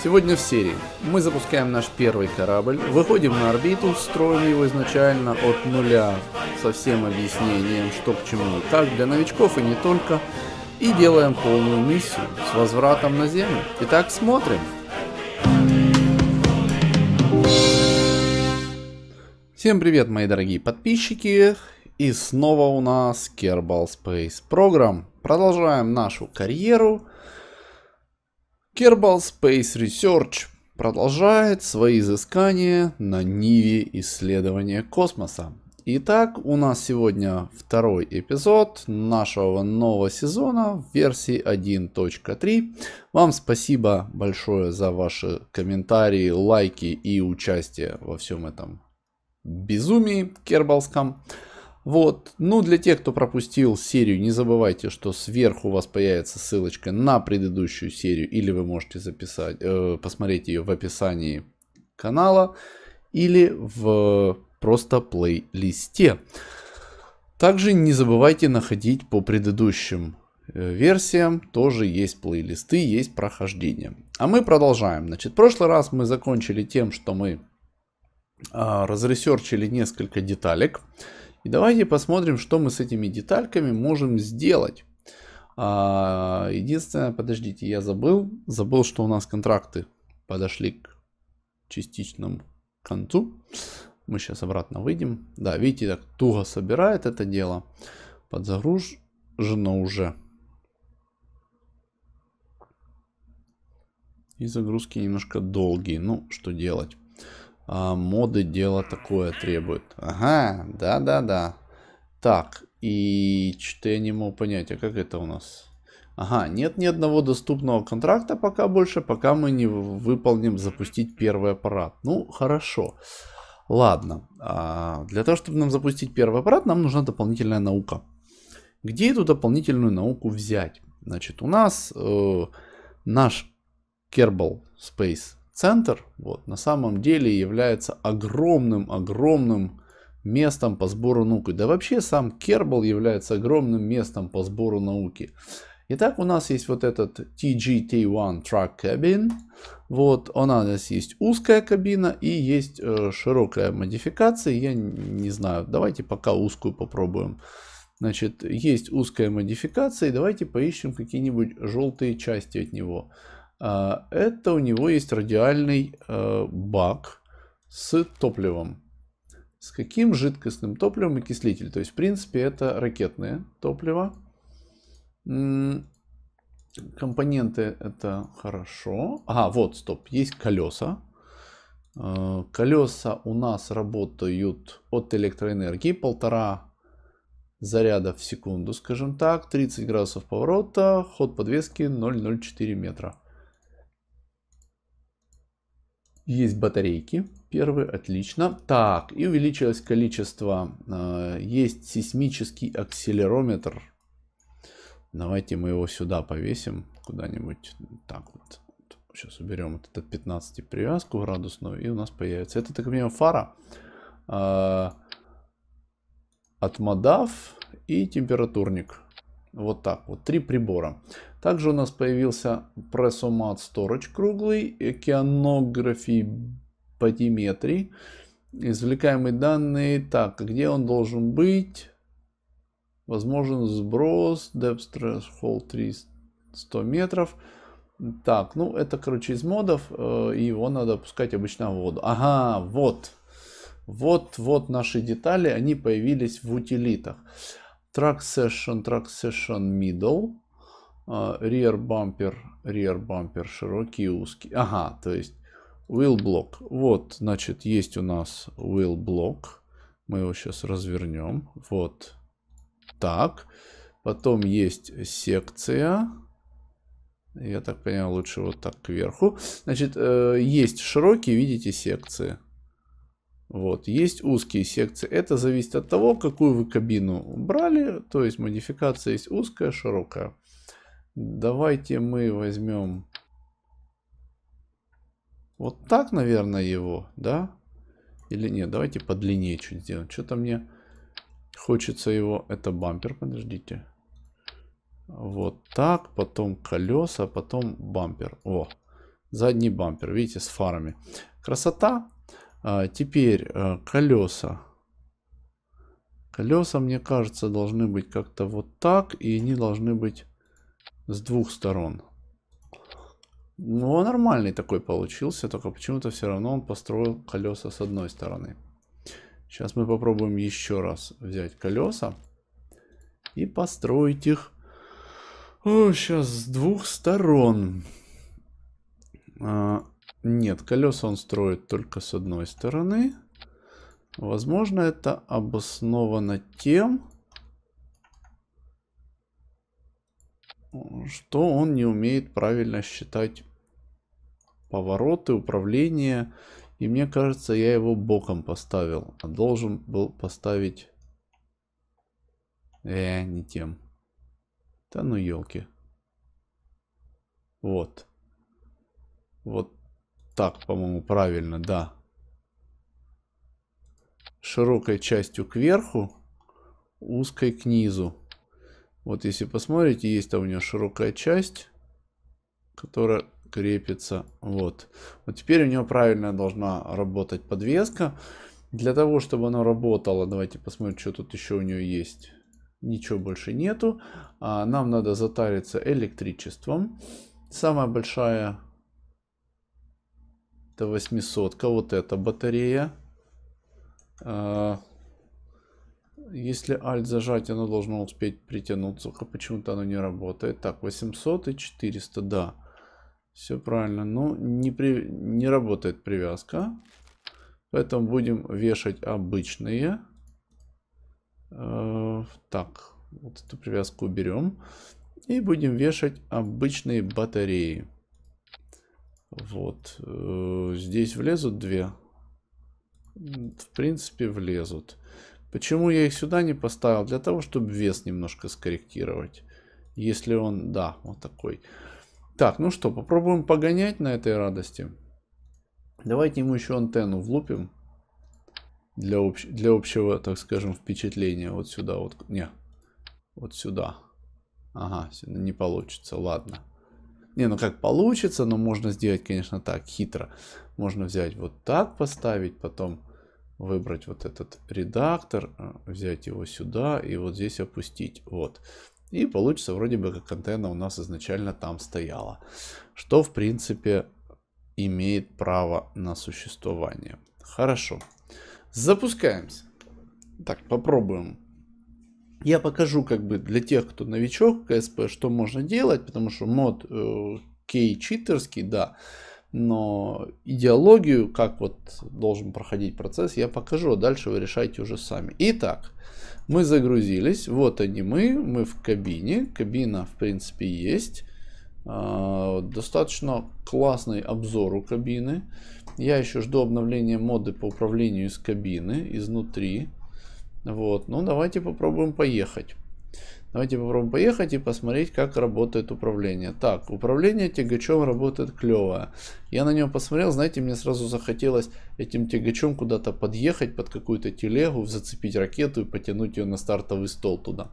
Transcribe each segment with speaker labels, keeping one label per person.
Speaker 1: Сегодня в серии мы запускаем наш первый корабль, выходим на орбиту, строим его изначально от нуля, со всем объяснением, что к чему и как, для новичков и не только, и делаем полную миссию с возвратом на Землю. Итак, смотрим. Всем привет, мои дорогие подписчики, и снова у нас Kerbal Space Program. Продолжаем нашу карьеру. Kerbal Space Research продолжает свои изыскания на Ниве исследования космоса. Итак, у нас сегодня второй эпизод нашего нового сезона в версии 1.3. Вам спасибо большое за ваши комментарии, лайки и участие во всем этом безумии кербалском. Вот, ну для тех, кто пропустил серию, не забывайте, что сверху у вас появится ссылочка на предыдущую серию, или вы можете записать, э, посмотреть ее в описании канала, или в просто плейлисте. Также не забывайте находить по предыдущим э, версиям, тоже есть плейлисты, есть прохождение. А мы продолжаем. Значит, в прошлый раз мы закончили тем, что мы э, разресерчили несколько деталек. И давайте посмотрим, что мы с этими детальками можем сделать. А, единственное, подождите, я забыл. Забыл, что у нас контракты подошли к частичному концу. Мы сейчас обратно выйдем. Да, видите, так туго собирает это дело. Подзагружено уже. И загрузки немножко долгие. Ну, что делать? а, моды дело такое требует. Ага, да-да-да. Так, и что-то я не могу понять, а как это у нас? Ага, нет ни одного доступного контракта пока больше, пока мы не выполним запустить первый аппарат. Ну, хорошо. Ладно, а для того, чтобы нам запустить первый аппарат, нам нужна дополнительная наука. Где эту дополнительную науку взять? Значит, у нас э, наш Kerbal Space центр вот, на самом деле является огромным-огромным местом по сбору науки. Да вообще сам Кербал является огромным местом по сбору науки. Итак, у нас есть вот этот TGT1 Truck Cabin. Вот, она у нас есть узкая кабина и есть э, широкая модификация. Я не знаю, давайте пока узкую попробуем. Значит, есть узкая модификация, и давайте поищем какие-нибудь желтые части от него. А, это у него есть радиальный э, бак с топливом. С каким жидкостным топливом и окислитель? То есть, в принципе, это ракетное топливо. Компоненты это хорошо. А, вот, стоп, есть колеса. Э, колеса у нас работают от электроэнергии. Полтора заряда в секунду, скажем так. 30 градусов поворота. Ход подвески 0,04 метра. Есть батарейки. Первый, отлично. Так, и увеличилось количество. Э, есть сейсмический акселерометр. Давайте мы его сюда повесим куда-нибудь. Так вот. Сейчас уберем вот этот 15 привязку градусную. И у нас появится. Это, так понимаю, фара. Э, От модав и температурник. Вот так вот, три прибора. Также у нас появился Pressomat Storage круглый, океанографии Bathymetry. Извлекаемые данные. Так, где он должен быть? Возможен сброс, depth threshold 3 100 метров. Так, ну это, короче, из модов, э, и его надо пускать обычно в воду. Ага, вот. Вот, вот наши детали, они появились в утилитах. Track Session, Track Session Middle. А, rear Bumper, Rear Bumper широкий и узкий. Ага, то есть Wheel Block. Вот, значит, есть у нас Wheel Block. Мы его сейчас развернем. Вот так. Потом есть секция. Я так понимаю, лучше вот так кверху. Значит, э, есть широкие, видите, секции. Вот. Есть узкие секции. Это зависит от того, какую вы кабину брали. То есть модификация есть узкая, широкая. Давайте мы возьмем вот так, наверное, его, да? Или нет, давайте подлиннее чуть сделаем. Что-то мне хочется его... Это бампер, подождите. Вот так, потом колеса, потом бампер. О, задний бампер, видите, с фарами. Красота. А, теперь э, колеса. Колеса, мне кажется, должны быть как-то вот так. И они должны быть с двух сторон. Ну, а нормальный такой получился. Только почему-то все равно он построил колеса с одной стороны. Сейчас мы попробуем еще раз взять колеса. И построить их... О, сейчас с двух сторон. А, нет, колеса он строит только с одной стороны. Возможно, это обосновано тем, что он не умеет правильно считать повороты, управление. И мне кажется, я его боком поставил. А должен был поставить... Э, не тем. Да ну елки. Вот. Вот так, по-моему, правильно, да. Широкой частью кверху, узкой к низу. Вот если посмотрите, есть там у нее широкая часть, которая крепится. Вот. Вот теперь у нее правильно должна работать подвеска. Для того, чтобы она работала, давайте посмотрим, что тут еще у нее есть. Ничего больше нету. А нам надо затариться электричеством. Самая большая это 800. Вот эта батарея. А, если Alt зажать, оно должно успеть притянуться. А почему-то оно не работает. Так, 800 и 400, да. Все правильно. Но не, при... не работает привязка. Поэтому будем вешать обычные. А, так, вот эту привязку уберем. И будем вешать обычные батареи. Вот. Э, здесь влезут две? В принципе, влезут. Почему я их сюда не поставил? Для того, чтобы вес немножко скорректировать. Если он... Да, вот такой. Так, ну что, попробуем погонять на этой радости. Давайте ему еще антенну влупим. Для, общ... для общего, так скажем, впечатления. Вот сюда, вот... Не. Вот сюда. Ага, не получится. Ладно. Не, ну как получится, но можно сделать, конечно, так, хитро. Можно взять вот так поставить, потом выбрать вот этот редактор, э, взять его сюда и вот здесь опустить. Вот. И получится вроде бы как контейнер у нас изначально там стояла. Что в принципе имеет право на существование. Хорошо. Запускаемся. Так, попробуем я покажу как бы для тех, кто новичок КСП, что можно делать, потому что мод э, кей читерский, да, но идеологию, как вот должен проходить процесс, я покажу, а дальше вы решаете уже сами. Итак, мы загрузились, вот они мы, мы в кабине, кабина в принципе есть, э, достаточно классный обзор у кабины, я еще жду обновления моды по управлению из кабины, изнутри, вот, ну давайте попробуем поехать. Давайте попробуем поехать и посмотреть, как работает управление. Так, управление тягачом работает клевое. Я на него посмотрел, знаете, мне сразу захотелось этим тягачом куда-то подъехать, под какую-то телегу, зацепить ракету и потянуть ее на стартовый стол туда.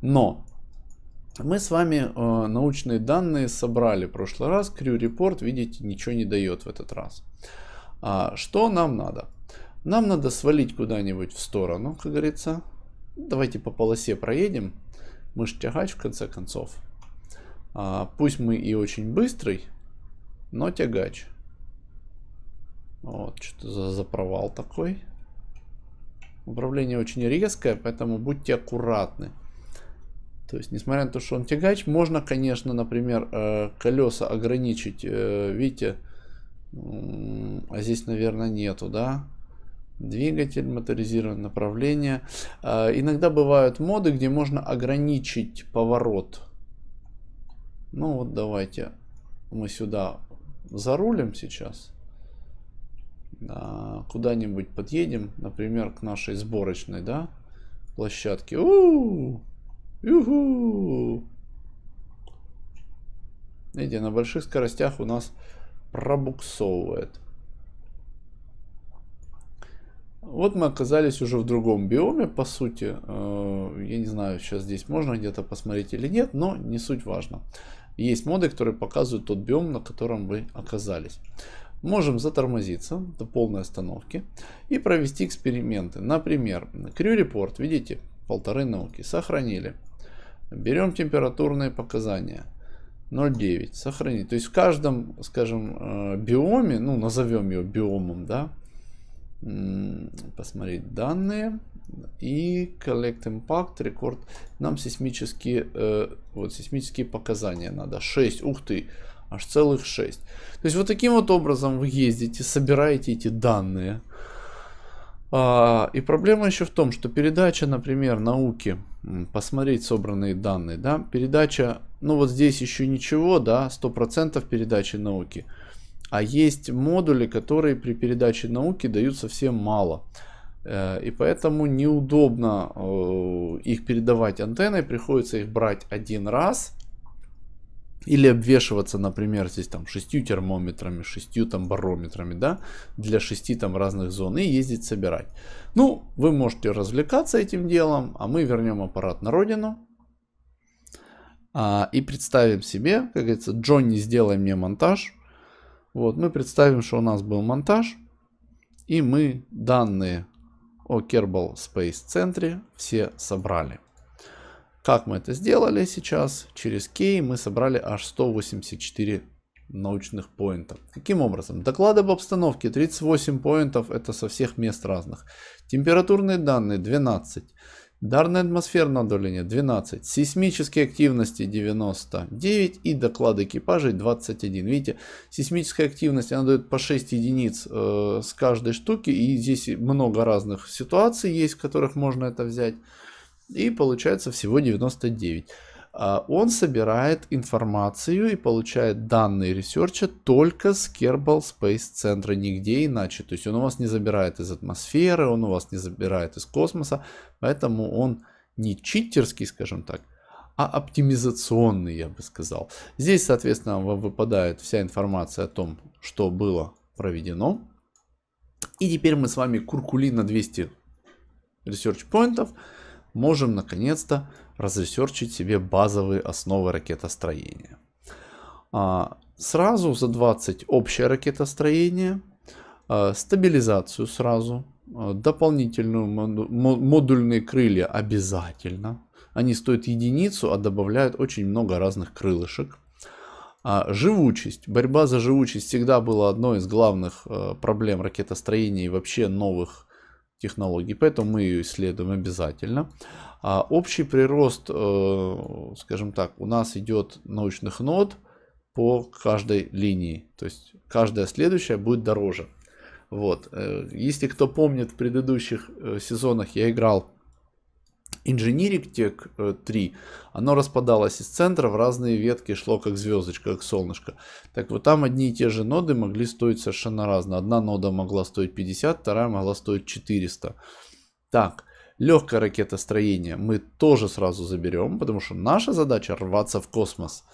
Speaker 1: Но мы с вами э, научные данные собрали в прошлый раз. Крю репорт, видите, ничего не дает в этот раз. А, что нам надо? Нам надо свалить куда-нибудь в сторону, как говорится. Давайте по полосе проедем. Мы же тягач в конце концов. А, пусть мы и очень быстрый, но тягач. Вот, что за, за провал такой. Управление очень резкое, поэтому будьте аккуратны. То есть, несмотря на то, что он тягач, можно, конечно, например, э, колеса ограничить. Э, видите, а здесь, наверное, нету, да? двигатель, моторизированное направление. А, иногда бывают моды, где можно ограничить поворот. Ну вот давайте мы сюда зарулим сейчас. Куда-нибудь подъедем, например, к нашей сборочной, да, площадке. У -у -у! Юху! Видите, на больших скоростях у нас пробуксовывает. Вот мы оказались уже в другом биоме, по сути. Э, я не знаю, сейчас здесь можно где-то посмотреть или нет, но не суть важно. Есть моды, которые показывают тот биом, на котором вы оказались. Можем затормозиться до полной остановки и провести эксперименты. Например, крю-репорт, видите, полторы науки, сохранили. Берем температурные показания. 0,9, сохранить. То есть в каждом, скажем, э, биоме, ну назовем его биомом, да, посмотреть данные и Collect Impact Record. Нам сейсмические, э, вот, сейсмические показания надо. 6, ух ты, аж целых 6. То есть вот таким вот образом вы ездите, собираете эти данные. А, и проблема еще в том, что передача, например, науки, посмотреть собранные данные, да, передача, ну вот здесь еще ничего, да, 100% передачи науки. А есть модули, которые при передаче науки дают совсем мало. Э, и поэтому неудобно э, их передавать антенной, приходится их брать один раз или обвешиваться, например, здесь там шестью термометрами, шестью там барометрами, да, для шести там разных зон и ездить собирать. Ну, вы можете развлекаться этим делом, а мы вернем аппарат на родину. А, и представим себе, как говорится, Джонни, сделай мне монтаж, вот, мы представим, что у нас был монтаж, и мы данные о Kerbal Space Center все собрали. Как мы это сделали сейчас? Через кей мы собрали аж 184 научных поинтов. Каким образом? Доклады об обстановке 38 поинтов, это со всех мест разных. Температурные данные 12. Дарная атмосферное давление 12, сейсмические активности 99 и доклад экипажей 21. Видите, сейсмическая активность она дает по 6 единиц э, с каждой штуки и здесь много разных ситуаций есть, в которых можно это взять. И получается всего 99. А, он собирает информацию и получает данные ресерча только с Kerbal Space центра, нигде иначе. То есть он у вас не забирает из атмосферы, он у вас не забирает из космоса, поэтому он не читерский, скажем так, а оптимизационный, я бы сказал. Здесь, соответственно, вам выпадает вся информация о том, что было проведено. И теперь мы с вами куркули на 200 ресерч поинтов можем наконец-то разресерчить себе базовые основы ракетостроения. А, сразу за 20 общее ракетостроение, а, стабилизацию сразу, а, дополнительную модульные крылья обязательно. Они стоят единицу, а добавляют очень много разных крылышек. Живучесть. Борьба за живучесть всегда была одной из главных проблем ракетостроения и вообще новых технологий, поэтому мы ее исследуем обязательно. А общий прирост, э, скажем так, у нас идет научных нод по каждой линии, то есть каждая следующая будет дороже. Вот. Э, если кто помнит, в предыдущих э, сезонах я играл Engineering Tech 3, оно распадалось из центра в разные ветки, шло как звездочка, как солнышко. Так вот там одни и те же ноды могли стоить совершенно разно. Одна нода могла стоить 50, вторая могла стоить 400. Так, легкое ракетостроение мы тоже сразу заберем, потому что наша задача рваться в космос.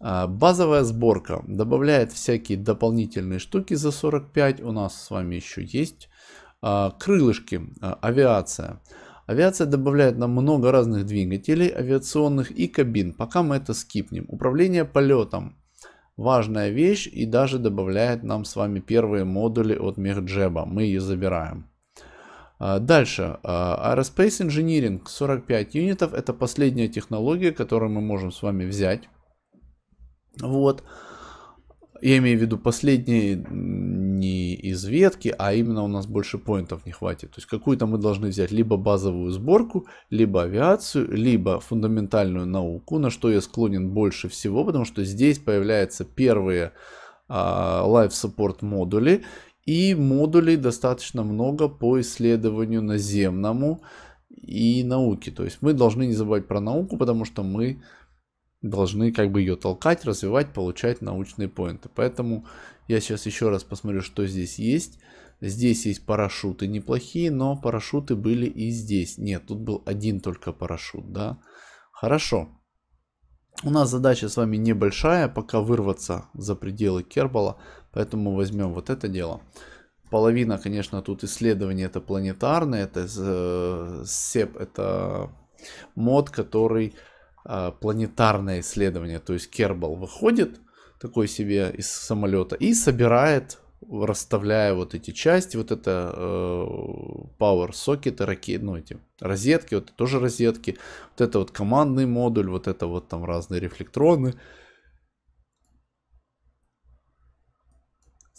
Speaker 1: А, базовая сборка добавляет всякие дополнительные штуки за 45. У нас с вами еще есть а, крылышки, а, авиация. Авиация добавляет нам много разных двигателей, авиационных и кабин. Пока мы это скипнем. Управление полетом. Важная вещь и даже добавляет нам с вами первые модули от Мехджеба. Мы ее забираем. А, дальше. А, Aerospace Engineering 45 юнитов. Это последняя технология, которую мы можем с вами взять. Вот. Я имею в виду последние не из ветки, а именно у нас больше поинтов не хватит. То есть какую-то мы должны взять либо базовую сборку, либо авиацию, либо фундаментальную науку, на что я склонен больше всего, потому что здесь появляются первые а, life support модули, и модулей достаточно много по исследованию наземному и науке. То есть мы должны не забывать про науку, потому что мы должны как бы ее толкать, развивать, получать научные поинты. Поэтому я сейчас еще раз посмотрю, что здесь есть. Здесь есть парашюты неплохие, но парашюты были и здесь. Нет, тут был один только парашют, да. Хорошо. У нас задача с вами небольшая, пока вырваться за пределы Кербала, поэтому возьмем вот это дело. Половина, конечно, тут исследований это планетарное, это э, СЕП, это мод, который а, планетарное исследование. То есть Кербал выходит такой себе из самолета и собирает, расставляя вот эти части, вот это э, power сокеты, ракет, ну эти розетки, вот тоже розетки, вот это вот командный модуль, вот это вот там разные рефлектроны.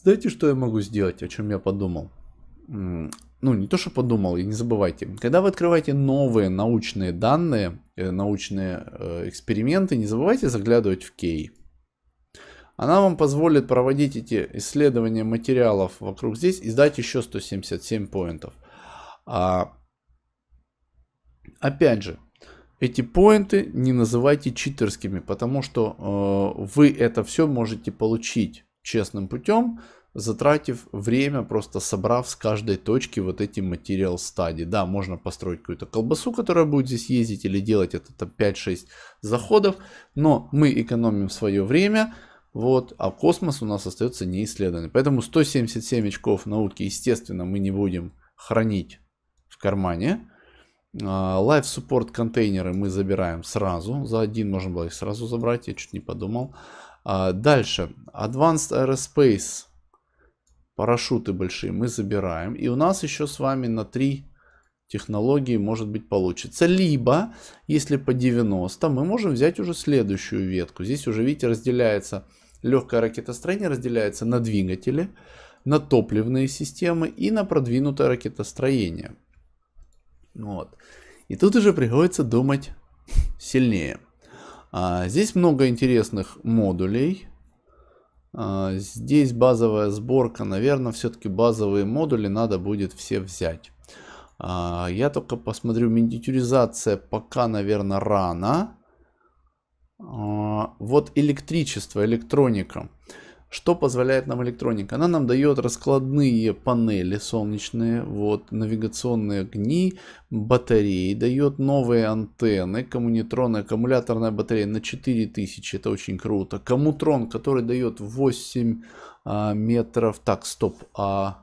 Speaker 1: Знаете, что я могу сделать, о чем я подумал? ну не то, что подумал, и не забывайте, когда вы открываете новые научные данные, э, научные э, эксперименты, не забывайте заглядывать в Кей. Она вам позволит проводить эти исследования материалов вокруг здесь и сдать еще 177 поинтов. А, опять же, эти поинты не называйте читерскими, потому что э, вы это все можете получить честным путем затратив время, просто собрав с каждой точки вот эти материал стадии. Да, можно построить какую-то колбасу, которая будет здесь ездить или делать это там 5-6 заходов, но мы экономим свое время, вот, а космос у нас остается неисследованный. Поэтому 177 очков науки, естественно, мы не будем хранить в кармане. А, Live Support контейнеры мы забираем сразу. За один можно было их сразу забрать, я чуть не подумал. А, дальше. Advanced Aerospace Парашюты большие мы забираем. И у нас еще с вами на 3 технологии может быть получится. Либо, если по 90, мы можем взять уже следующую ветку. Здесь уже, видите, разделяется легкое ракетостроение, разделяется на двигатели, на топливные системы и на продвинутое ракетостроение. Вот. И тут уже приходится думать сильнее. А, здесь много интересных модулей. А, здесь базовая сборка. Наверное, все-таки базовые модули надо будет все взять. А, я только посмотрю, миниатюризация пока, наверное, рано. А, вот электричество, электроника. Что позволяет нам электроника? Она нам дает раскладные панели солнечные, вот, навигационные огни, батареи, дает новые антенны, коммунитроны, аккумуляторная батарея на 4000, это очень круто. Коммутрон, который дает 8 а, метров, так, стоп, а...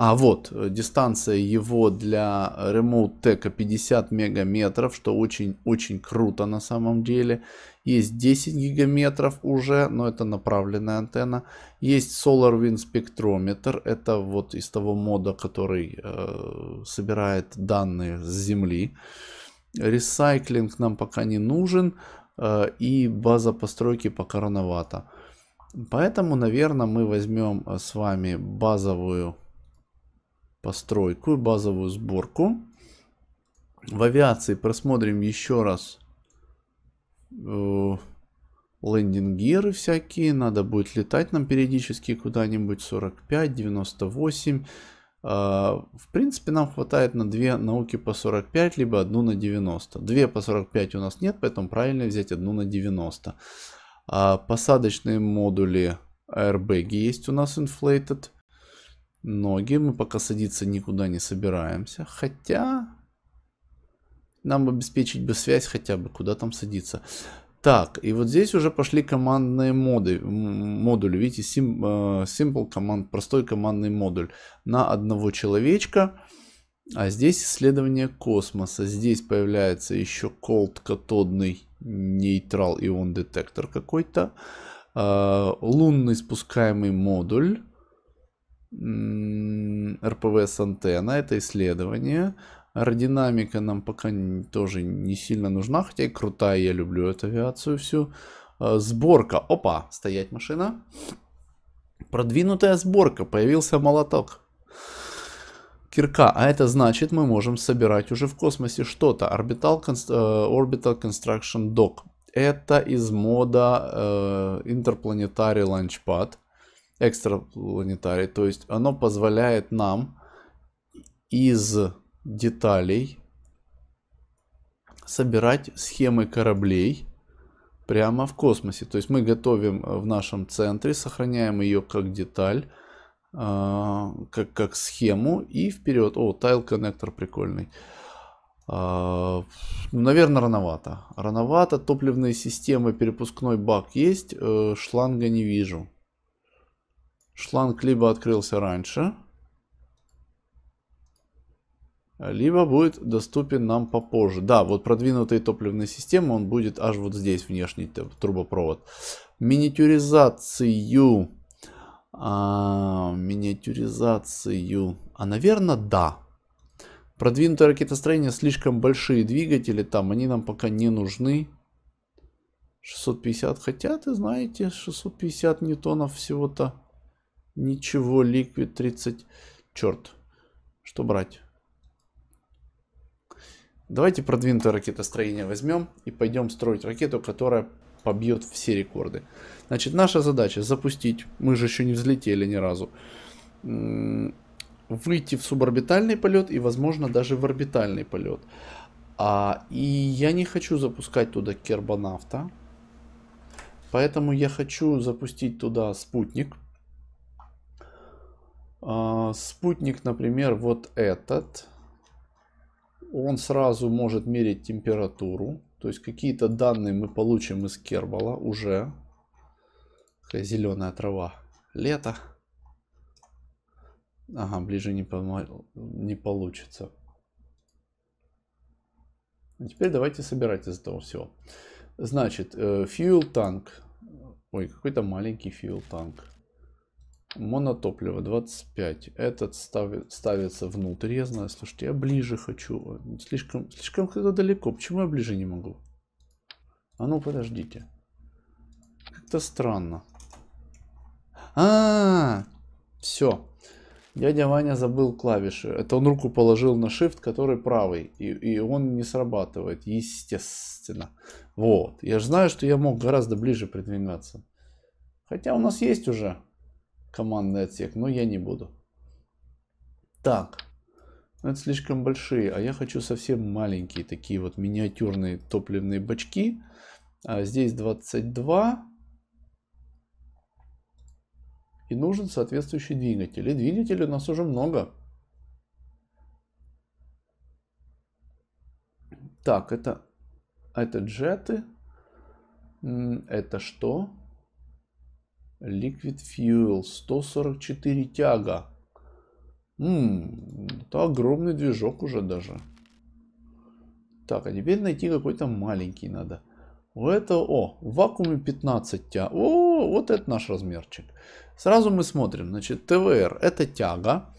Speaker 1: А вот, дистанция его для Remote Tech 50 мегаметров, что очень-очень круто на самом деле. Есть 10 гигаметров уже, но это направленная антенна. Есть Solar Wind спектрометр. Это вот из того мода, который э, собирает данные с Земли. Ресайклинг нам пока не нужен. Э, и база постройки пока рановато. Поэтому, наверное, мы возьмем э, с вами базовую постройку, базовую сборку. В авиации просмотрим еще раз э, всякие. Надо будет летать нам периодически куда-нибудь. 45, 98. Э, в принципе, нам хватает на две науки по 45, либо одну на 90. Две по 45 у нас нет, поэтому правильно взять одну на 90. А посадочные модули аэрбэги есть у нас inflated. Ноги мы пока садиться никуда не собираемся. Хотя нам обеспечить бы связь хотя бы, куда там садиться. Так, и вот здесь уже пошли командные моды, модули. Видите, sim, э, simple команд, простой командный модуль на одного человечка. А здесь исследование космоса. Здесь появляется еще cold катодный нейтрал ион детектор какой-то. Э, лунный спускаемый модуль. РПВС антенна, это исследование. Аэродинамика нам пока тоже не сильно нужна, хотя и крутая, я люблю эту авиацию всю. А, сборка. Опа, стоять машина. Продвинутая сборка. Появился молоток. Кирка. А это значит, мы можем собирать уже в космосе что-то. Orbital, э, Orbital Construction Dock. Это из мода э, Interplanetary Launchpad. Экстрапланетарий. То есть оно позволяет нам из деталей собирать схемы кораблей прямо в космосе. То есть мы готовим в нашем центре, сохраняем ее как деталь, а, как, как схему и вперед. О, тайл коннектор прикольный. А, ну, Наверное, рановато. Рановато. Топливные системы, перепускной бак есть. Э, шланга не вижу. Шланг либо открылся раньше либо будет доступен нам попозже. Да, вот продвинутые топливные системы, он будет аж вот здесь, внешний трубопровод. Миниатюризацию. А, миниатюризацию. А, наверное, да. Продвинутое ракетостроение, слишком большие двигатели там, они нам пока не нужны. 650, хотя, ты знаете, 650 ньютонов всего-то. Ничего, ликвид 30. Черт, что брать? Давайте продвинутое ракетостроение возьмем и пойдем строить ракету, которая побьет все рекорды. Значит, наша задача запустить, мы же еще не взлетели ни разу, выйти в суборбитальный полет и, возможно, даже в орбитальный полет. А, и я не хочу запускать туда кербонавта, поэтому я хочу запустить туда спутник. А, спутник, например, вот этот он сразу может мерить температуру. То есть какие-то данные мы получим из Кербала уже. Такая зеленая трава. Лето. Ага, ближе не, не получится. А теперь давайте собирать из этого всего. Значит, fuel э, tank. Ой, какой-то маленький fuel tank. Монотопливо 25. Этот ставит, ставится внутрь. Я знаю, слушайте, я ближе хочу. Слишком, слишком когда далеко. Почему я ближе не могу? А ну подождите. Как-то странно. А, -а, а, все. Дядя Ваня забыл клавиши. Это он руку положил на shift, который правый. И, и он не срабатывает, естественно. Вот. Я же знаю, что я мог гораздо ближе придвигаться. Хотя у нас есть уже командный отсек, но я не буду. Так, ну, это слишком большие, а я хочу совсем маленькие, такие вот миниатюрные топливные бачки. А здесь 22. И нужен соответствующий двигатель. И двигателей у нас уже много. Так, это, это джеты. Это что? Liquid Fuel, 144 тяга. Ммм, это огромный движок уже даже. Так, а теперь найти какой-то маленький надо. У этого, о, в вакууме 15 тяг. О, вот это наш размерчик. Сразу мы смотрим, значит, ТВР это тяга.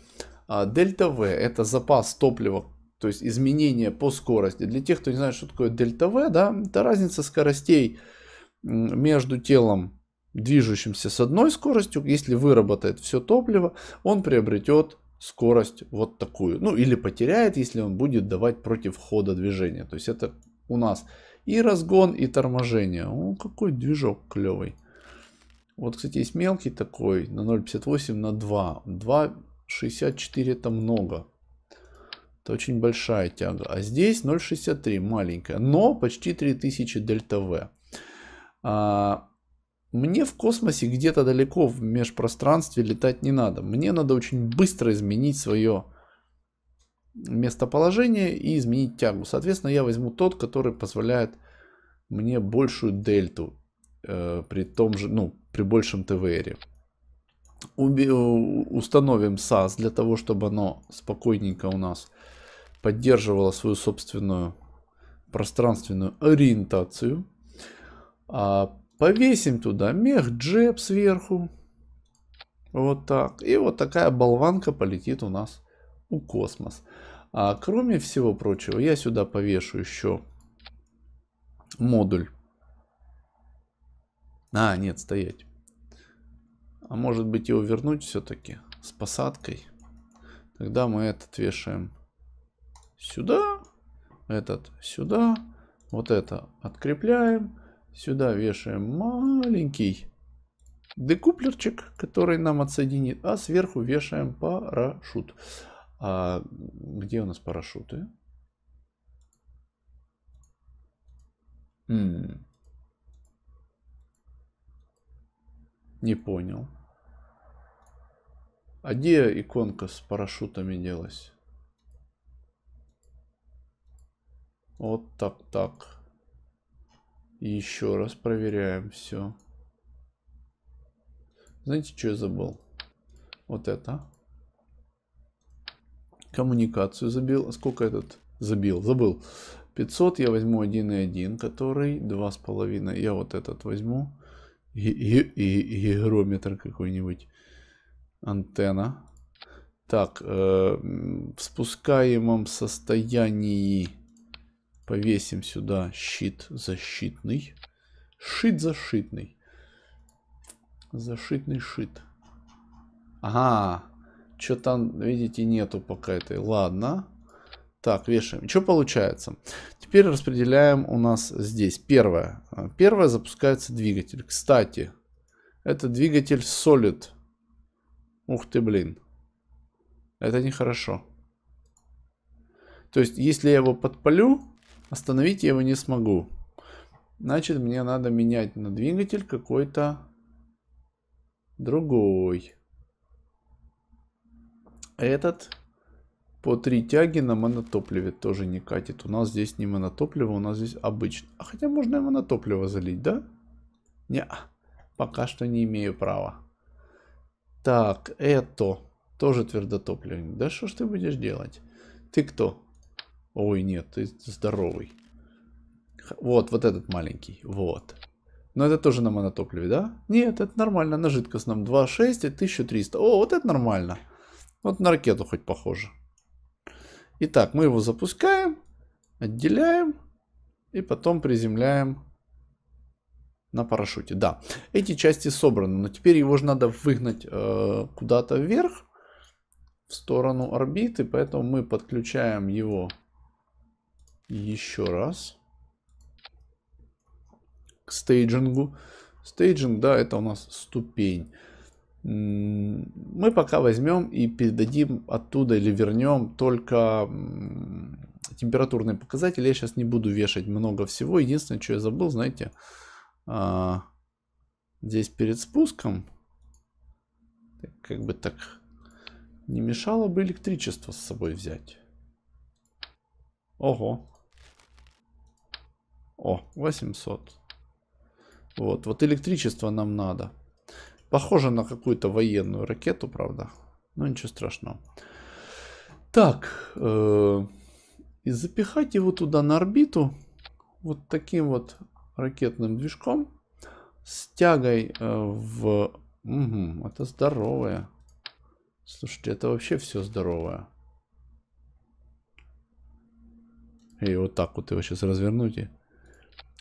Speaker 1: А дельта В это запас топлива, то есть изменение по скорости. Для тех, кто не знает, что такое дельта В, да, это разница скоростей между телом движущимся с одной скоростью, если выработает все топливо, он приобретет скорость вот такую. Ну или потеряет, если он будет давать против хода движения. То есть это у нас и разгон, и торможение. О, какой движок клевый. Вот, кстати, есть мелкий такой на 0,58 на 2. 2,64 это много. Это очень большая тяга. А здесь 0,63 маленькая, но почти 3000 дельта В. А, мне в космосе где-то далеко в межпространстве летать не надо. Мне надо очень быстро изменить свое местоположение и изменить тягу. Соответственно, я возьму тот, который позволяет мне большую дельту э, при том же, ну, при большем ТВРе. Уби установим SAS для того, чтобы оно спокойненько у нас поддерживало свою собственную пространственную ориентацию. А Повесим туда мех джеб сверху. Вот так. И вот такая болванка полетит у нас у космос. А кроме всего прочего, я сюда повешу еще модуль. А, нет, стоять. А может быть его вернуть все-таки с посадкой. Тогда мы этот вешаем сюда, этот сюда, вот это открепляем. Сюда вешаем маленький декуплерчик, который нам отсоединит, а сверху вешаем парашют. А где у нас парашюты? М -м. Не понял. А где иконка с парашютами делась? Вот так-так еще раз проверяем все. Знаете, что я забыл? Вот это. Коммуникацию забил. А сколько этот забил? Забыл. 500 я возьму 1 и 1, который 2,5. Я вот этот возьму. И, гигрометр какой-нибудь. Антенна. Так, э, в спускаемом состоянии Повесим сюда щит защитный. Щит защитный. Защитный щит. Ага. Что там, видите, нету пока этой. Ладно. Так, вешаем. Что получается? Теперь распределяем у нас здесь. Первое. Первое запускается двигатель. Кстати, это двигатель Solid. Ух ты, блин. Это нехорошо. То есть, если я его подпалю, Остановить я его не смогу. Значит, мне надо менять на двигатель какой-то другой. Этот по три тяги на монотопливе тоже не катит. У нас здесь не монотопливо, у нас здесь обычно. А хотя можно и монотопливо залить, да? Не, пока что не имею права. Так, это тоже твердотопливник. Да что ж ты будешь делать? Ты кто? Ой, нет, ты здоровый. Вот, вот этот маленький. Вот. Но это тоже на монотопливе, да? Нет, это нормально. На жидкостном 2,6 и 1300. О, вот это нормально. Вот на ракету хоть похоже. Итак, мы его запускаем, отделяем и потом приземляем на парашюте. Да, эти части собраны, но теперь его же надо выгнать э, куда-то вверх в сторону орбиты, поэтому мы подключаем его еще раз к стейджингу. Стейджинг, да, это у нас ступень. Мы пока возьмем и передадим оттуда или вернем только температурные показатели. Я сейчас не буду вешать много всего. Единственное, что я забыл, знаете, а, здесь перед спуском, как бы так не мешало бы электричество с собой взять. Ого, о, 800. Вот, вот электричество нам надо. Похоже на какую-то военную ракету, правда. Но ничего страшного. Так, э, и запихать его туда на орбиту вот таким вот ракетным движком с тягой э, в... Угу, это здоровое. Слушайте, это вообще все здоровое. И вот так вот его сейчас развернуть и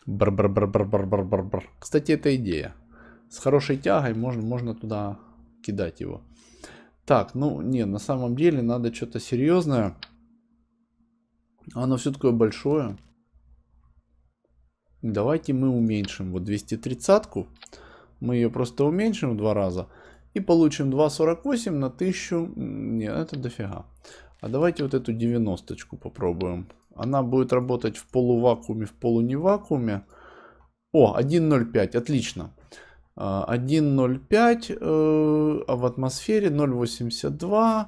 Speaker 1: бр бр бр бр бр бр бр бр Кстати, это идея. С хорошей тягой можно, можно туда кидать его. Так, ну, не, на самом деле надо что-то серьезное. Оно все такое большое. Давайте мы уменьшим вот 230-ку. Мы ее просто уменьшим в два раза. И получим 2,48 на 1000. Нет, это дофига. А давайте вот эту 90-ку попробуем. Она будет работать в полувакууме, в полуневакууме. О, 1.05, отлично. 1.05, а, э, а в атмосфере 0.82.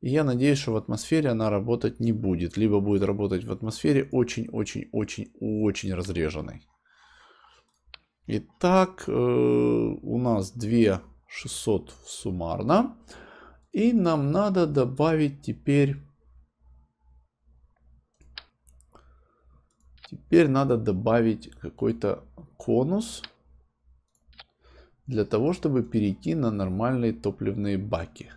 Speaker 1: я надеюсь, что в атмосфере она работать не будет. Либо будет работать в атмосфере очень-очень-очень-очень разреженной. Итак, э, у нас 2600 суммарно. И нам надо добавить теперь Теперь надо добавить какой-то конус для того, чтобы перейти на нормальные топливные баки.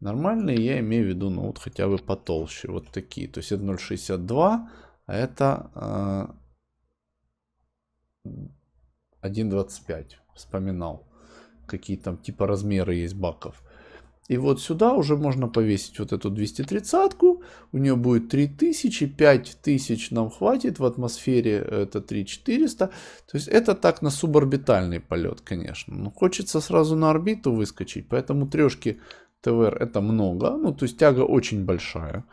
Speaker 1: Нормальные я имею в виду, ну вот хотя бы потолще, вот такие. То есть это 0,62, а это э, 1,25. Вспоминал, какие там типа размеры есть баков. И вот сюда уже можно повесить вот эту 230-ку. У нее будет 3000, 5000 нам хватит. В атмосфере это 3400. То есть это так на суборбитальный полет, конечно. Но хочется сразу на орбиту выскочить. Поэтому трешки ТВР это много. Ну, то есть тяга очень большая.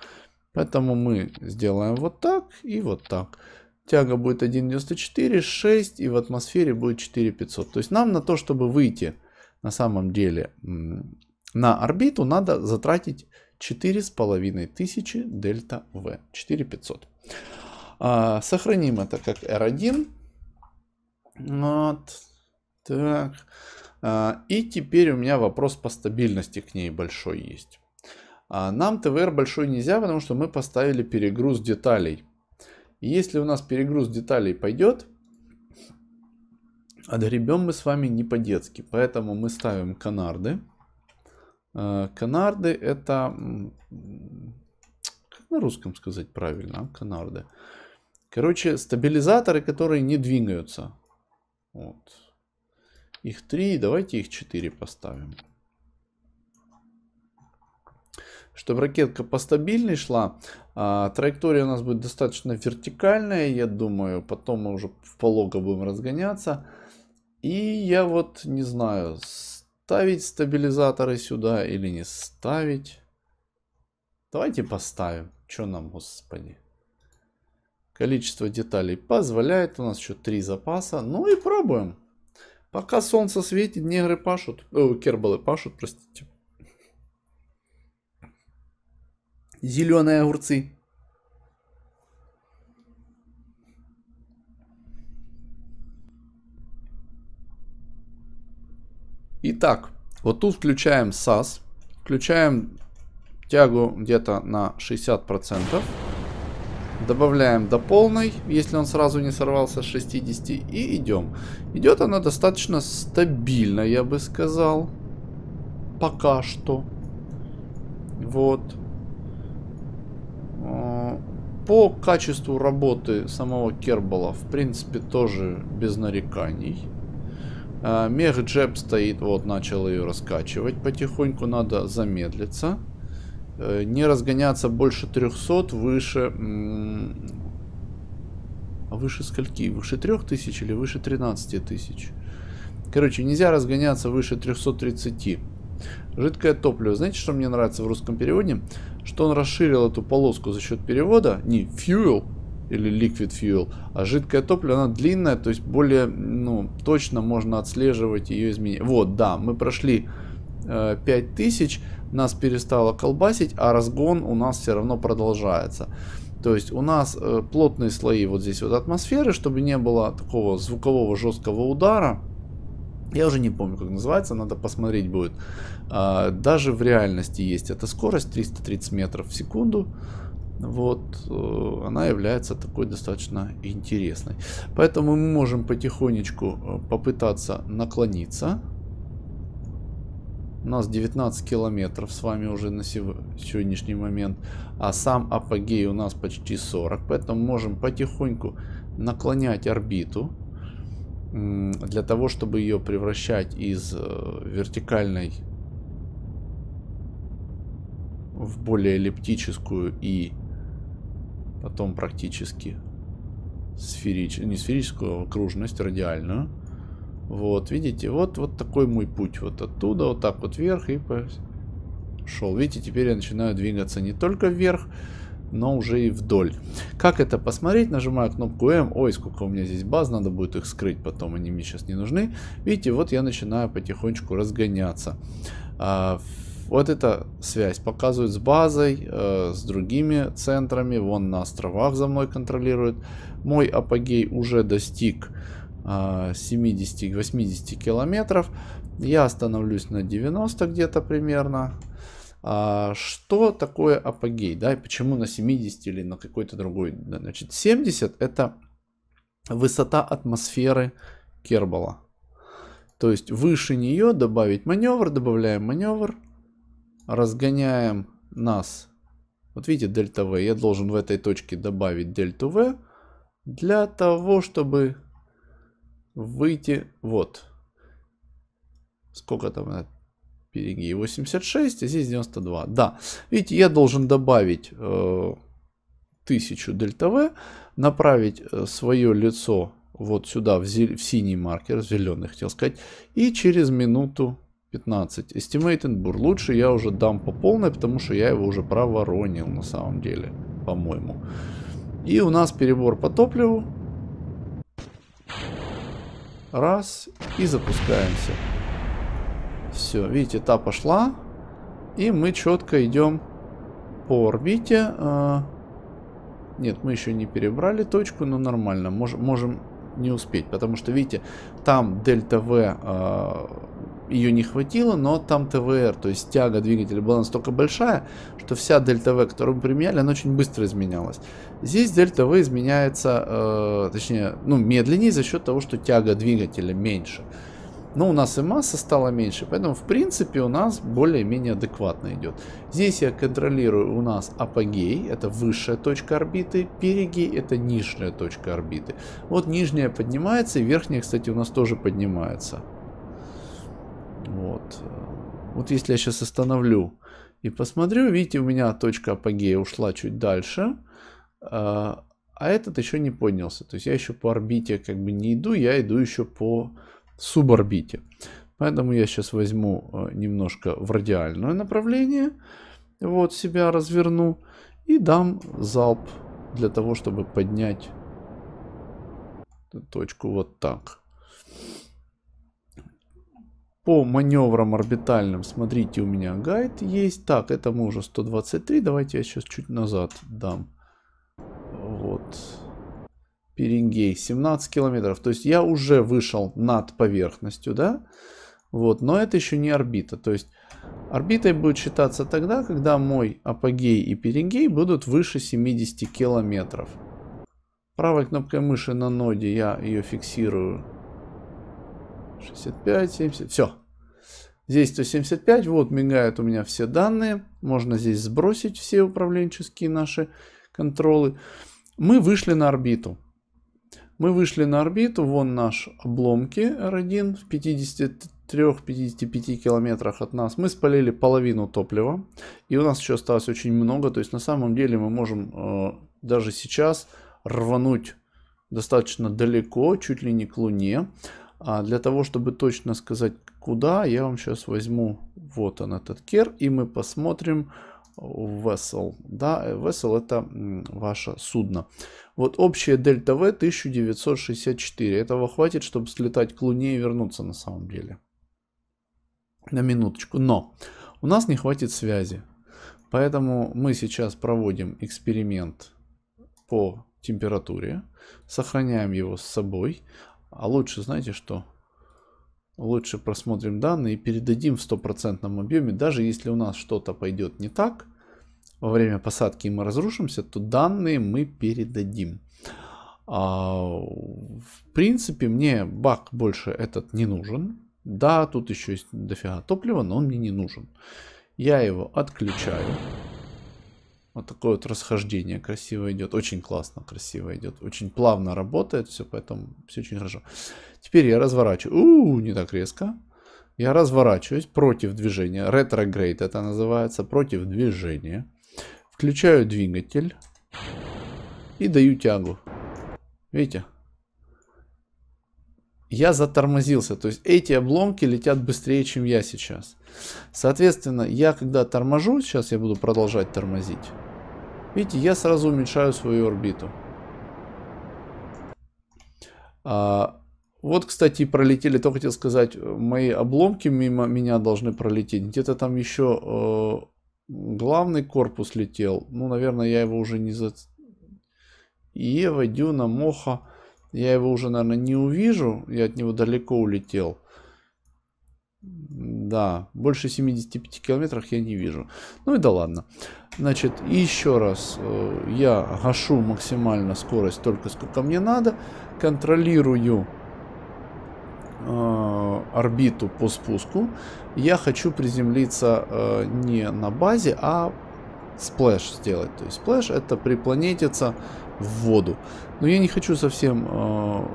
Speaker 1: Поэтому мы сделаем вот так и вот так. Тяга будет 1.94, 6 и в атмосфере будет 4500. То есть нам на то, чтобы выйти на самом деле на орбиту надо затратить 4500 дельта В. 4500. А, сохраним это как R1. Вот. Так. А, и теперь у меня вопрос по стабильности к ней большой есть. А, нам ТВР большой нельзя, потому что мы поставили перегруз деталей. Если у нас перегруз деталей пойдет, отгребем мы с вами не по-детски. Поэтому мы ставим канарды. Э, канарды это... Как на русском сказать правильно? А, канарды. Короче, стабилизаторы, которые не двигаются. Вот. Их три, давайте их четыре поставим. Чтобы ракетка постабильней шла, а, траектория у нас будет достаточно вертикальная, я думаю. Потом мы уже в полого будем разгоняться. И я вот не знаю, с Ставить стабилизаторы сюда или не ставить? Давайте поставим. Что нам, господи. Количество деталей позволяет. У нас еще три запаса. Ну и пробуем. Пока солнце светит, негры пашут. О, э, кербалы пашут, простите. Зеленые огурцы. Итак, вот тут включаем SAS, включаем тягу где-то на 60%. Добавляем до полной, если он сразу не сорвался с 60, и идем. Идет она достаточно стабильно, я бы сказал. Пока что. Вот. А, по качеству работы самого Кербала, в принципе, тоже без нареканий. А, мех джеб стоит, вот, начал ее раскачивать потихоньку, надо замедлиться. Э, не разгоняться больше 300, выше... А выше скольки? Выше 3000 или выше 13 тысяч? Короче, нельзя разгоняться выше 330. Жидкое топливо. Знаете, что мне нравится в русском переводе? Что он расширил эту полоску за счет перевода. Не fuel, или liquid fuel. А жидкое топливо, оно длинное, то есть более ну, точно можно отслеживать ее изменения. Вот, да, мы прошли э, 5000, нас перестало колбасить, а разгон у нас все равно продолжается. То есть у нас э, плотные слои вот здесь вот атмосферы, чтобы не было такого звукового жесткого удара. Я уже не помню, как называется, надо посмотреть будет. А, даже в реальности есть эта скорость 330 метров в секунду вот, э, она является такой достаточно интересной. Поэтому мы можем потихонечку э, попытаться наклониться. У нас 19 километров с вами уже на сегодняшний момент, а сам апогей у нас почти 40, поэтому можем потихоньку наклонять орбиту для того, чтобы ее превращать из э, вертикальной в более эллиптическую и Потом практически сферич... не сферическую, а окружность, радиальную. Вот, видите, вот, вот такой мой путь. Вот оттуда, вот так вот вверх и пошел. Видите, теперь я начинаю двигаться не только вверх, но уже и вдоль. Как это посмотреть? Нажимаю кнопку М. Ой, сколько у меня здесь баз, надо будет их скрыть потом, они мне сейчас не нужны. Видите, вот я начинаю потихонечку разгоняться. А, вот эта связь показывает с базой, э, с другими центрами. Вон на островах за мной контролирует. Мой апогей уже достиг э, 70-80 километров. Я остановлюсь на 90 где-то примерно. А что такое апогей, да, и почему на 70 или на какой-то другой? Значит, 70 это высота атмосферы Кербала. То есть выше нее добавить маневр, добавляем маневр, разгоняем нас. Вот видите, дельта В. Я должен в этой точке добавить дельту В для того, чтобы выйти вот. Сколько там на перегиб? 86, а здесь 92. Да, видите, я должен добавить э, 1000 дельта В, направить э, свое лицо вот сюда в, в синий маркер, зеленый хотел сказать, и через минуту 15. Estimated Лучше я уже дам по полной, потому что я его уже проворонил на самом деле, по-моему. И у нас перебор по топливу. Раз. И запускаемся. Все, видите, та пошла. И мы четко идем по орбите. А, нет, мы еще не перебрали точку, но нормально. Мож можем не успеть, потому что, видите, там дельта В а, ее не хватило, но там ТВР, то есть тяга двигателя была настолько большая, что вся дельта В, которую мы применяли, она очень быстро изменялась. Здесь дельта В изменяется, э, точнее, ну, медленнее за счет того, что тяга двигателя меньше. Но у нас и масса стала меньше, поэтому в принципе у нас более-менее адекватно идет. Здесь я контролирую у нас апогей, это высшая точка орбиты, перигей это нижняя точка орбиты. Вот нижняя поднимается и верхняя, кстати, у нас тоже поднимается. Вот. Вот если я сейчас остановлю и посмотрю, видите, у меня точка апогея ушла чуть дальше, а, а этот еще не поднялся. То есть я еще по орбите как бы не иду, я иду еще по суборбите. Поэтому я сейчас возьму а, немножко в радиальное направление, вот себя разверну и дам залп для того, чтобы поднять точку вот так по маневрам орбитальным, смотрите, у меня гайд есть. Так, это мы уже 123. Давайте я сейчас чуть назад дам. Вот. Перингей, 17 километров. То есть я уже вышел над поверхностью, да? Вот, но это еще не орбита. То есть орбитой будет считаться тогда, когда мой апогей и перингей будут выше 70 километров. Правой кнопкой мыши на ноде я ее фиксирую 65, 70, все. Здесь 175, вот мигают у меня все данные. Можно здесь сбросить все управленческие наши контролы. Мы вышли на орбиту. Мы вышли на орбиту, вон наш обломки R1 в 53-55 километрах от нас. Мы спалили половину топлива, и у нас еще осталось очень много. То есть на самом деле мы можем э, даже сейчас рвануть достаточно далеко, чуть ли не к Луне. А для того, чтобы точно сказать, куда, я вам сейчас возьму вот он этот кер, и мы посмотрим vessel. Э, да, vessel э, это ваше судно. Вот общее дельта V 1964. Этого хватит, чтобы слетать к Луне и вернуться на самом деле. На минуточку. Но у нас не хватит связи. Поэтому мы сейчас проводим эксперимент по температуре, сохраняем его с собой, а лучше, знаете что? Лучше просмотрим данные и передадим в стопроцентном объеме. Даже если у нас что-то пойдет не так, во время посадки мы разрушимся, то данные мы передадим. А, в принципе, мне бак больше этот не нужен. Да, тут еще есть дофига топлива, но он мне не нужен. Я его отключаю. Вот такое вот расхождение красиво идет. Очень классно красиво идет. Очень плавно работает все, поэтому все очень хорошо. Теперь я разворачиваю. У, не так резко. Я разворачиваюсь против движения. Ретрогрейд это называется. Против движения. Включаю двигатель. И даю тягу. Видите? Я затормозился. То есть эти обломки летят быстрее, чем я сейчас. Соответственно, я когда торможу, сейчас я буду продолжать тормозить. Видите, я сразу уменьшаю свою орбиту. А, вот, кстати, пролетели, то хотел сказать, мои обломки мимо меня должны пролететь. Где-то там еще э, главный корпус летел. Ну, наверное, я его уже не за... Ева, Дюна, Моха. Я его уже, наверное, не увижу. Я от него далеко улетел. Да, больше 75 километров я не вижу. Ну и да ладно. Значит, еще раз, э, я гашу максимально скорость только сколько мне надо. Контролирую э, орбиту по спуску. Я хочу приземлиться э, не на базе, а сплэш сделать. То есть сплэш это припланетиться в воду. Но я не хочу совсем э,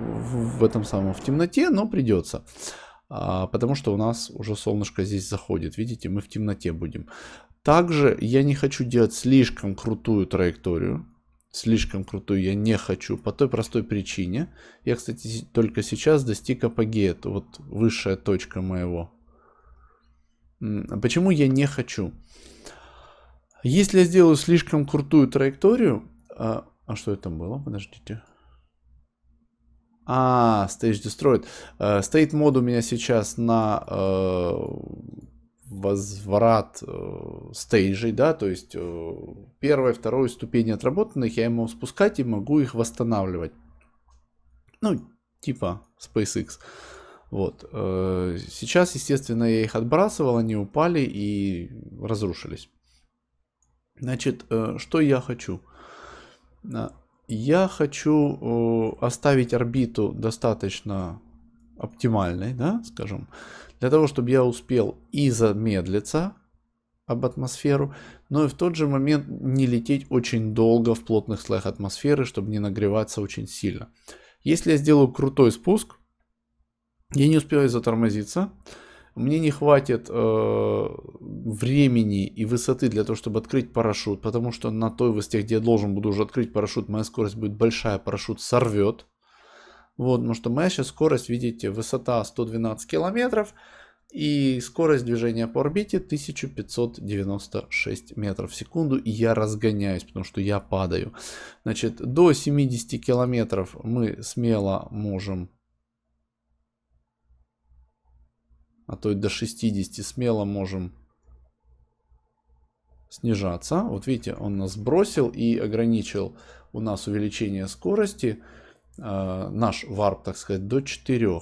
Speaker 1: в, в этом самом в темноте, но придется. А, потому что у нас уже солнышко здесь заходит. Видите, мы в темноте будем. Также я не хочу делать слишком крутую траекторию. Слишком крутую я не хочу по той простой причине. Я, кстати, только сейчас достиг апогея. Это вот высшая точка моего. А почему я не хочу? Если я сделаю слишком крутую траекторию... А, а что это было? Подождите. А, Stage Destroyed. Э, стоит мод у меня сейчас на э, возврат э, стейджей, да, то есть э, первая, вторая ступени отработанных, я могу спускать и могу их восстанавливать. Ну, типа SpaceX. Вот. Э, сейчас, естественно, я их отбрасывал, они упали и разрушились. Значит, э, что я хочу? я хочу э, оставить орбиту достаточно оптимальной, да, скажем, для того, чтобы я успел и замедлиться об атмосферу, но и в тот же момент не лететь очень долго в плотных слоях атмосферы, чтобы не нагреваться очень сильно. Если я сделаю крутой спуск, я не успеваю затормозиться, мне не хватит э, времени и высоты для того, чтобы открыть парашют, потому что на той высоте, где я должен буду уже открыть парашют, моя скорость будет большая, парашют сорвет. Вот, потому что моя сейчас скорость, видите, высота 112 километров и скорость движения по орбите 1596 метров в секунду. И я разгоняюсь, потому что я падаю. Значит, до 70 километров мы смело можем а то и до 60 смело можем снижаться. Вот видите, он нас бросил и ограничил у нас увеличение скорости, э, наш варп, так сказать, до 4,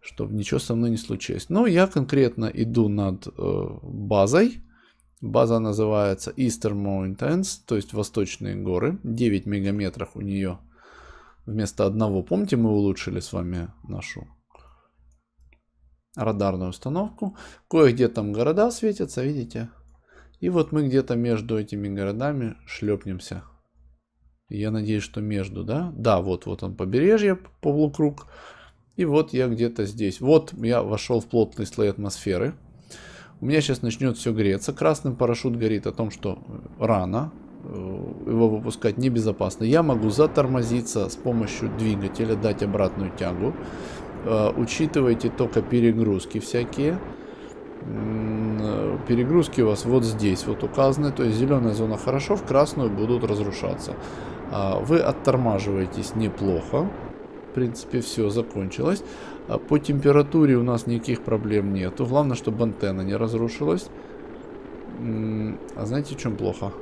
Speaker 1: чтобы ничего со мной не случилось. Но я конкретно иду над э, базой. База называется Eastern Mountains, то есть Восточные горы. 9 мегаметров у нее вместо одного. Помните, мы улучшили с вами нашу радарную установку. Кое-где там города светятся, видите? И вот мы где-то между этими городами шлепнемся. Я надеюсь, что между, да? Да, вот, вот он побережье, полукруг. И вот я где-то здесь. Вот я вошел в плотный слой атмосферы. У меня сейчас начнет все греться. Красным парашют горит о том, что э, рано. Э, его выпускать небезопасно. Я могу затормозиться с помощью двигателя, дать обратную тягу. Э, учитывайте только перегрузки всякие. Э, перегрузки у вас вот здесь вот указаны, то есть зеленая зона хорошо, в красную будут разрушаться. А, вы оттормаживаетесь неплохо, в принципе все закончилось. А, по температуре у нас никаких проблем нету, главное, чтобы антенна не разрушилась. А знаете, в чем плохо?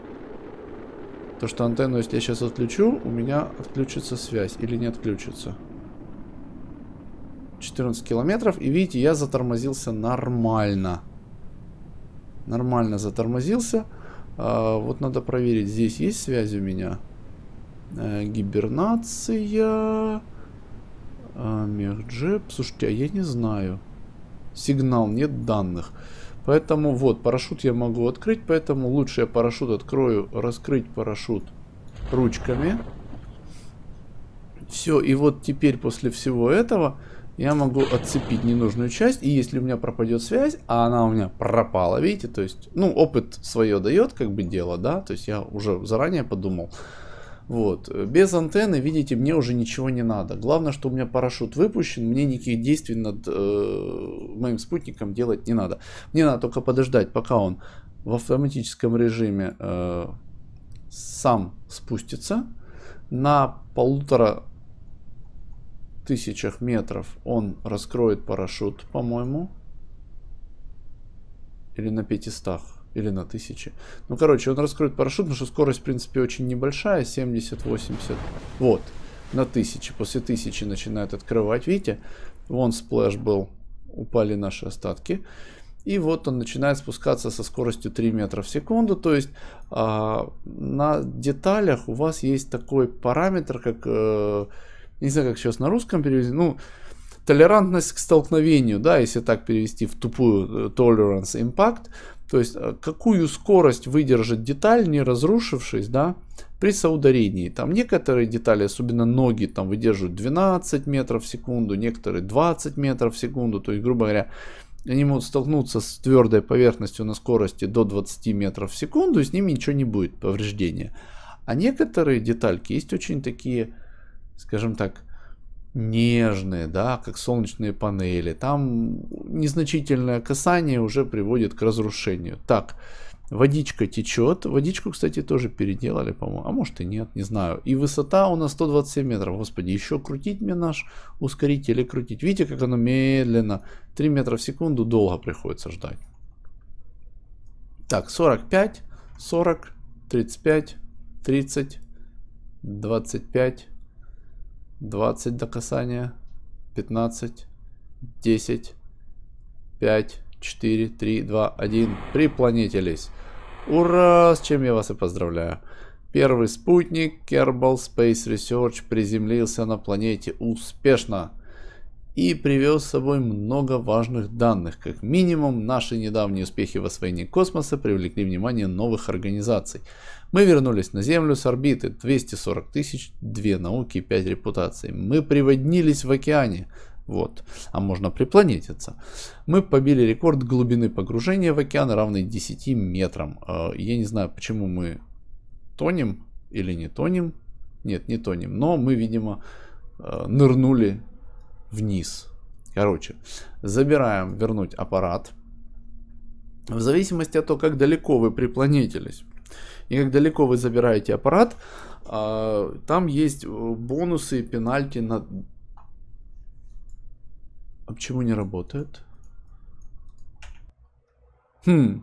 Speaker 1: То, что антенну, если я сейчас отключу, у меня отключится связь или не отключится. 14 километров. И видите, я затормозился нормально. Нормально затормозился. А, вот надо проверить, здесь есть связь у меня. Э, гибернация. А, Мехджеп. Слушайте, а я не знаю. Сигнал, нет данных. Поэтому вот, парашют я могу открыть. Поэтому лучше я парашют открою. Раскрыть парашют ручками. Все, и вот теперь после всего этого я могу отцепить ненужную часть, и если у меня пропадет связь, а она у меня пропала, видите, то есть, ну, опыт свое дает, как бы, дело, да, то есть я уже заранее подумал. Вот, без антенны, видите, мне уже ничего не надо. Главное, что у меня парашют выпущен, мне никаких действий над э, моим спутником делать не надо. Мне надо только подождать, пока он в автоматическом режиме э, сам спустится на полутора тысячах метров он раскроет парашют, по-моему. Или на 500. Или на 1000. Ну, короче, он раскроет парашют, потому что скорость, в принципе, очень небольшая. 70-80. Вот. На 1000. После 1000 начинает открывать. Видите? Вон сплэш был. Упали наши остатки. И вот он начинает спускаться со скоростью 3 метра в секунду. То есть э, на деталях у вас есть такой параметр, как... Э, не знаю, как сейчас на русском перевести, ну, толерантность к столкновению, да, если так перевести в тупую э, tolerance impact, то есть э, какую скорость выдержит деталь, не разрушившись, да, при соударении. Там некоторые детали, особенно ноги, там выдерживают 12 метров в секунду, некоторые 20 метров в секунду, то есть, грубо говоря, они могут столкнуться с твердой поверхностью на скорости до 20 метров в секунду, и с ними ничего не будет, повреждения. А некоторые детальки есть очень такие скажем так, нежные, да, как солнечные панели. Там незначительное касание уже приводит к разрушению. Так, водичка течет. Водичку, кстати, тоже переделали, по-моему. А может и нет, не знаю. И высота у нас 127 метров. Господи, еще крутить мне наш ускоритель и крутить. Видите, как оно медленно. 3 метра в секунду долго приходится ждать. Так, 45, 40, 35, 30, 25, 20 до касания, 15, 10, 5, 4, 3, 2, 1. Припланетились. Ура! С чем я вас и поздравляю. Первый спутник Kerbal Space Research приземлился на планете успешно и привез с собой много важных данных. Как минимум, наши недавние успехи в освоении космоса привлекли внимание новых организаций. Мы вернулись на Землю с орбиты 240 тысяч, 2 науки и 5 репутаций. Мы приводнились в океане. Вот. А можно припланетиться. Мы побили рекорд глубины погружения в океан, равный 10 метрам. Э, я не знаю, почему мы тонем или не тонем. Нет, не тонем. Но мы, видимо, э, нырнули вниз. Короче, забираем вернуть аппарат. В зависимости от того, как далеко вы припланетились и как далеко вы забираете аппарат, а, там есть э, бонусы и пенальти на... А почему не работает? Хм.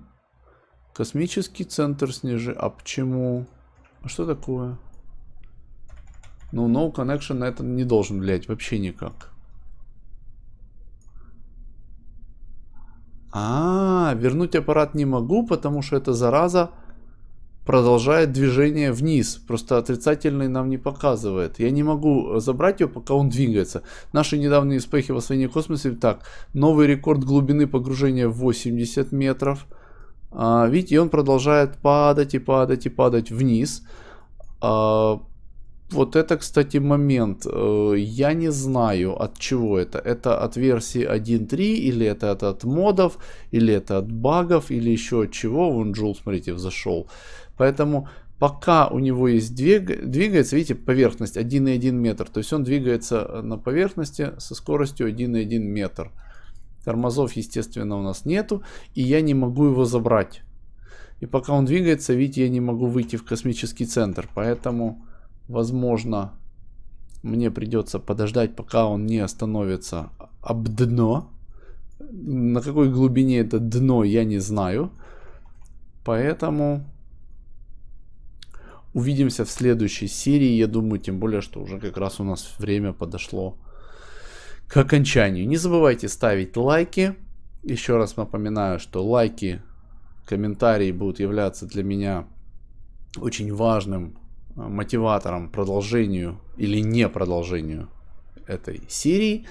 Speaker 1: Космический центр снижи. А почему? А что такое? Ну, no connection на это не должен влиять вообще никак. А, вернуть аппарат не могу, потому что эта зараза продолжает движение вниз. Просто отрицательный нам не показывает. Я не могу забрать его, пока он двигается. Наши недавние успехи в освоении космоса. Так, новый рекорд глубины погружения 80 метров. А, видите, он продолжает падать и падать и падать вниз. А, вот это, кстати, момент. Э, я не знаю, от чего это. Это от версии 1.3, или это от, от модов, или это от багов, или еще от чего. Вон Джул, смотрите, взошел. Поэтому пока у него есть двиг... двигается, видите, поверхность 1,1 метр. То есть он двигается э, на поверхности со скоростью 1,1 метр. Тормозов, естественно, у нас нету. И я не могу его забрать. И пока он двигается, видите, я не могу выйти в космический центр. Поэтому Возможно, мне придется подождать, пока он не остановится об дно. На какой глубине это дно, я не знаю. Поэтому увидимся в следующей серии, я думаю, тем более, что уже как раз у нас время подошло к окончанию. Не забывайте ставить лайки. Еще раз напоминаю, что лайки, комментарии будут являться для меня очень важным мотиватором продолжению или не продолжению этой серии.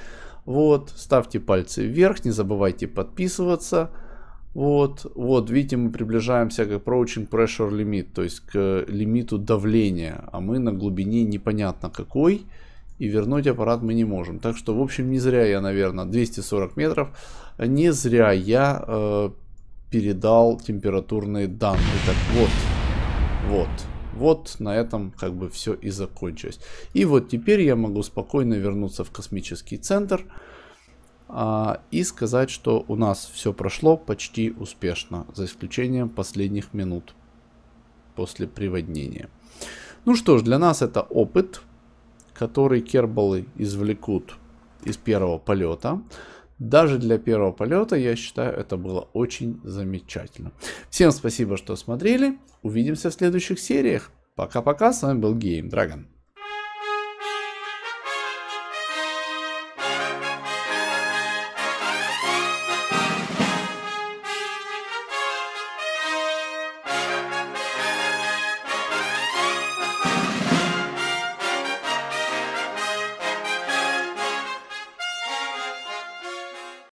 Speaker 1: Вот, ставьте пальцы вверх, не забывайте подписываться. Вот, вот, видите, мы приближаемся к approaching pressure limit, то есть к лимиту давления, а мы на глубине непонятно какой, и вернуть аппарат мы не можем. Так что, в общем, не зря я, наверное, 240 метров, не зря я э, передал температурные данные. Так вот, вот. Вот на этом как бы все и закончилось. И вот теперь я могу спокойно вернуться в космический центр а, и сказать, что у нас все прошло почти успешно, за исключением последних минут после приводнения. Ну что ж, для нас это опыт, который кербалы извлекут из первого полета. Даже для первого полета, я считаю, это было очень замечательно. Всем спасибо, что смотрели. Увидимся в следующих сериях. Пока-пока, с вами был Game Dragon.